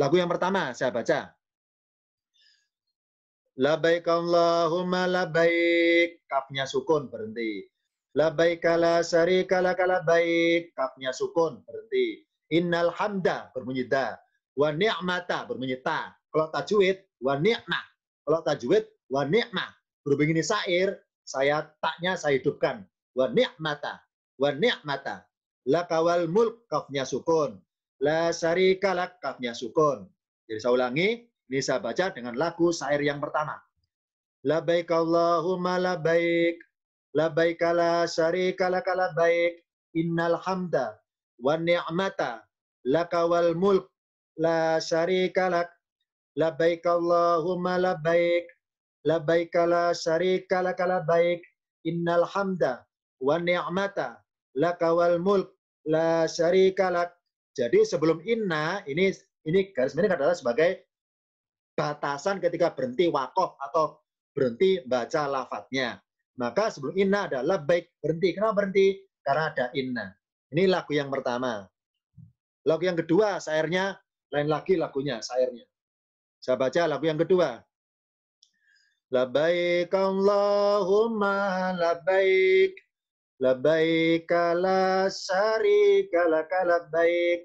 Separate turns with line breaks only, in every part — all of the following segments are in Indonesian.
Lagu yang pertama saya baca. Labaik Allahumma labaik. Kafnya sukun berhenti. Labaik ala kala kala baik. Kafnya sukun berhenti. Innal hamda berbunyi da. Wa ni'mata berbunyi ta. Kalau tajwid wa ni'mah. Kalau tajwid wa ni'mah. Berhubung ini syair, saya taknya saya hidupkan. Wa ni'mata. Wa ni'mata. Lakawal mulk kafnya sukun. La syarika lakafnya kafnya sukun. Jadi saya ulangi, ini saya baca dengan lagu syair yang pertama. baik Allahumma la baik. la syarika lak baik. innal hamda wa ni'mata laka wal mulk la syarika lak. baik Allahumma la baik. la syarika lak baik. innal hamda wa ni'mata laka wal mulk la syarika lak. Jadi sebelum inna ini ini garis miring adalah sebagai batasan ketika berhenti wakaf atau berhenti baca lafadznya. Maka sebelum inna adalah baik berhenti. Kenapa berhenti? Karena ada inna. Ini lagu yang pertama. Lagu yang kedua sairnya. lain lagi lagunya sairnya. Saya baca lagu yang kedua. Labaik Allahumma labaik Labbaika sari kala kala baik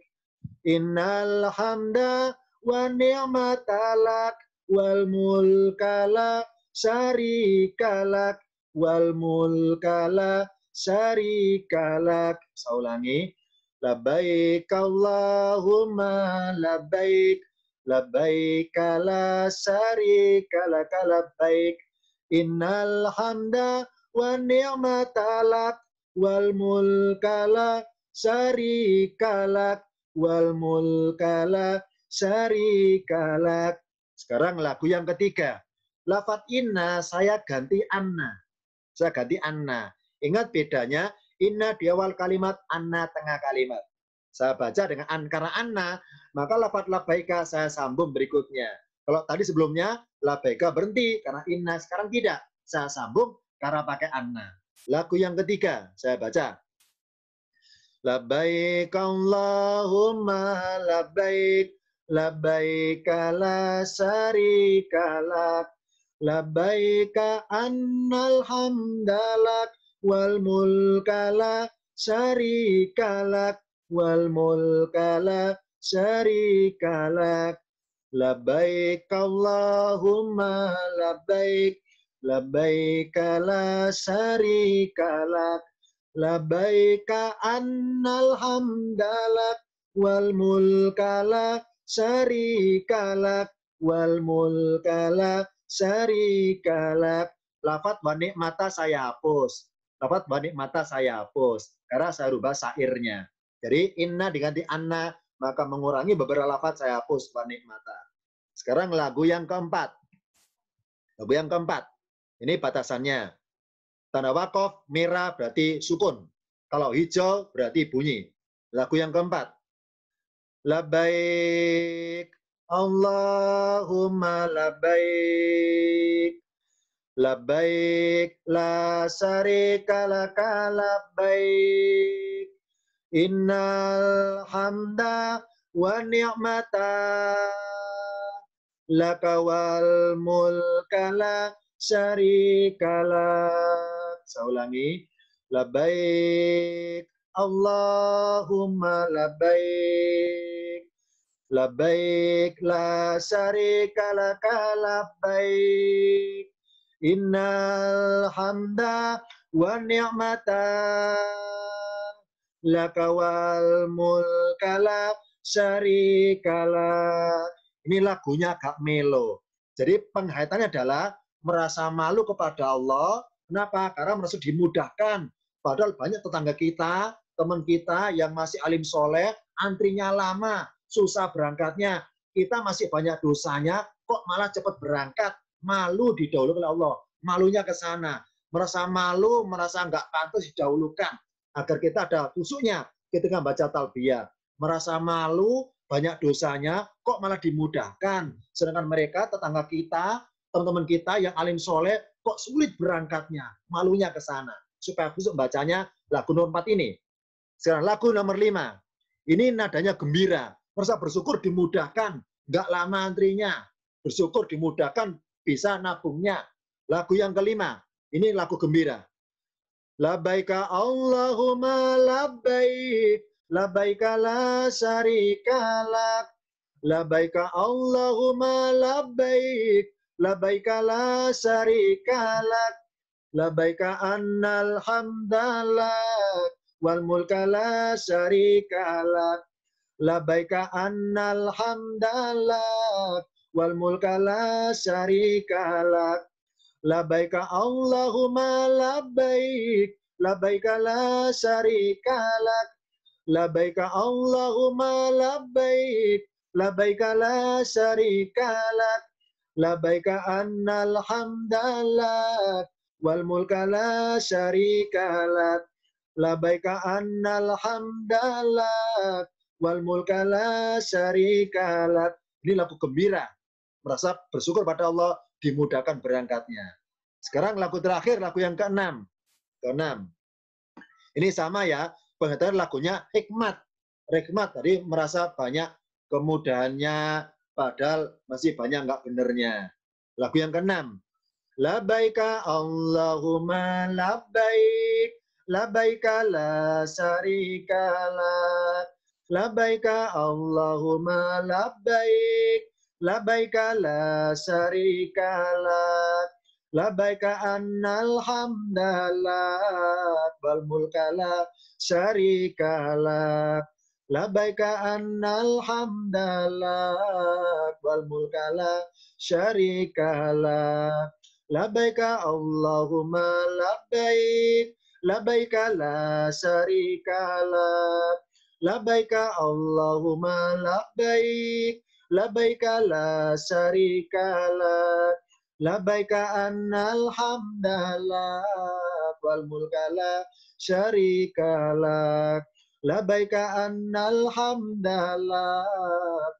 Innal hamda wa ni'matalak wal mulkala sari syarika wal mulkala sari syarika lak. Saya ulangi. Labbaik Allahumma labbaik. Labbaik sari kala kala baik Innal hamda wa ni'matalak wal mulkala syarikalak wal mulkala syarikalak. Sekarang lagu yang ketiga. Lafat inna saya ganti anna. Saya ganti anna. Ingat bedanya inna di awal kalimat, anna tengah kalimat. Saya baca dengan an karena anna, maka lafat labaika saya sambung berikutnya. Kalau tadi sebelumnya labaika berhenti karena inna, sekarang tidak. Saya sambung karena pakai anna. Lagu yang ketiga saya baca. Labbaik Allahumma labbaik labbaik la syarika lak labbaik annal hamdalak wal mulka la syarika lak wal mulka la syarika lak labbaik Allahumma labbaik labaikala syarikalak labaika annal hamdalak wal mulka syarikalak wal mulka syarikalak lafat banik mata saya hapus lafat banik mata saya hapus karena saya rubah syairnya jadi inna diganti anna maka mengurangi beberapa lafat saya hapus banik mata sekarang lagu yang keempat lagu yang keempat ini batasannya. Tanda wakaf merah berarti sukun. Kalau hijau berarti bunyi. Lagu yang keempat. Labaik Allahumma labaik Labaik la syarika laka labaik Innal hamda wa ni'mata laka wal mulka la syarikalah. Saya ulangi. Labaik Allahumma labaik. Labaik la syarika laka labaik. Innal hamda wa ni'mata laka wal mulka Ini lagunya agak melo. Jadi penghayatannya adalah merasa malu kepada Allah. Kenapa? Karena merasa dimudahkan. Padahal banyak tetangga kita, teman kita yang masih alim soleh, antrinya lama, susah berangkatnya. Kita masih banyak dosanya, kok malah cepat berangkat. Malu didahului oleh Allah. Malunya ke sana. Merasa malu, merasa nggak pantas didahulukan. Agar kita ada khususnya ketika baca talbiyah. Merasa malu, banyak dosanya, kok malah dimudahkan. Sedangkan mereka, tetangga kita, teman-teman kita yang alim soleh kok sulit berangkatnya, malunya ke sana. Supaya khusus bacanya lagu nomor 4 ini. Sekarang lagu nomor 5. Ini nadanya gembira. Merasa bersyukur dimudahkan. Nggak lama antrinya. Bersyukur dimudahkan bisa nabungnya. Lagu yang kelima. Ini lagu gembira. Labaika Allahumma labaik. Labaika la syarikalak. Labaika Allahumma labaik labaika la syarika lak labaika annal hamdalak wal mulka la syarika lak labaika annal hamdalak wal mulka la syarika lak labaika Allahumma labaik labaika la syarika lak labaika Allahumma labaik labaika la syarika lak labbaika annal hamdalak wal mulka la syarikalat labbaika annal hamdalak wal mulka la syarikalat ini lagu gembira merasa bersyukur pada Allah dimudahkan berangkatnya sekarang lagu terakhir lagu yang keenam keenam ini sama ya pengetahuan lagunya hikmat hikmat tadi merasa banyak kemudahannya padahal masih banyak nggak benernya. Lagu yang keenam, Labaika Allahumma labaik, labaika la syarika la Labaika Allahumma labaik, labaika la syarika la Labaika annal hamdalah wal mulkala syarika La baika annal wal mulkala syarikala La Allahumma la baik La baika Allahumma la baik La baika la syarikala wal mulkala syarikala labbaika annal hamdala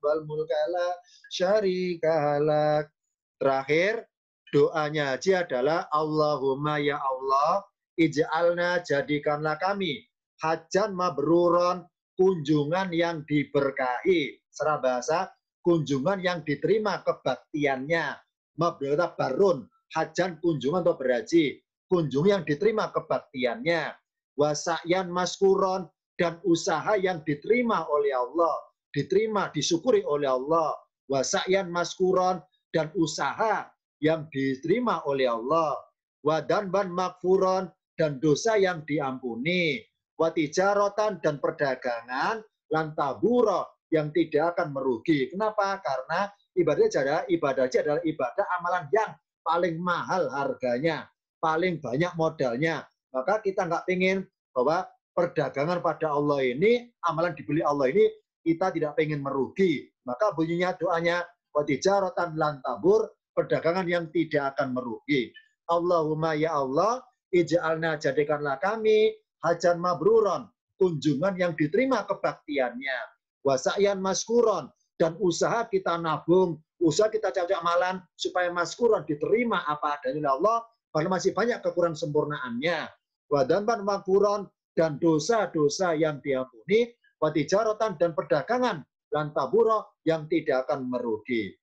wal mulkala syarikalak terakhir doanya haji adalah Allahumma ya Allah ij'alna jadikanlah kami hajan mabruron kunjungan yang diberkahi secara bahasa kunjungan yang diterima kebaktiannya mabrurata barun hajan kunjungan atau berhaji kunjung yang diterima kebaktiannya wasayan maskuron dan usaha yang diterima oleh Allah, diterima, disyukuri oleh Allah, wasa'yan maskuron dan usaha yang diterima oleh Allah, wadan makfuron dan dosa yang diampuni, watijarotan dan perdagangan, lantaburo yang tidak akan merugi. Kenapa? Karena ibadah adalah ibadah adalah ibadah amalan yang paling mahal harganya, paling banyak modalnya. Maka kita nggak ingin bahwa perdagangan pada Allah ini, amalan dibeli Allah ini, kita tidak pengen merugi. Maka bunyinya doanya, wadijaratan lantabur, perdagangan yang tidak akan merugi. Allahumma ya Allah, ij'alna jadikanlah kami hajan mabruron, kunjungan yang diterima kebaktiannya. Wasa'yan maskuron, dan usaha kita nabung, usaha kita cocok amalan, supaya maskuron diterima apa adanya Allah, karena masih banyak kekurangan sempurnaannya. Wadanban makuron, dan dosa-dosa yang diampuni, watijarotan dan perdagangan, lantaburo yang tidak akan merugi.